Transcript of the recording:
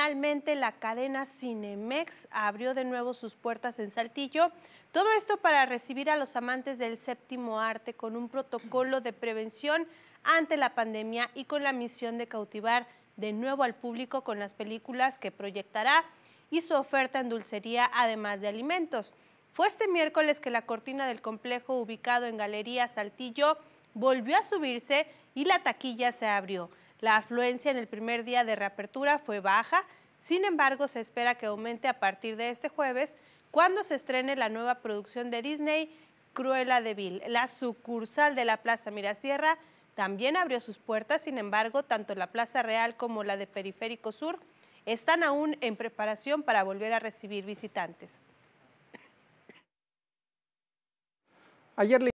Finalmente, la cadena Cinemex abrió de nuevo sus puertas en Saltillo. Todo esto para recibir a los amantes del séptimo arte con un protocolo de prevención ante la pandemia y con la misión de cautivar de nuevo al público con las películas que proyectará y su oferta en dulcería, además de alimentos. Fue este miércoles que la cortina del complejo ubicado en Galería Saltillo volvió a subirse y la taquilla se abrió. La afluencia en el primer día de reapertura fue baja, sin embargo se espera que aumente a partir de este jueves cuando se estrene la nueva producción de Disney, Cruella de Vil. La sucursal de la Plaza Mirasierra también abrió sus puertas, sin embargo, tanto la Plaza Real como la de Periférico Sur están aún en preparación para volver a recibir visitantes. Ayer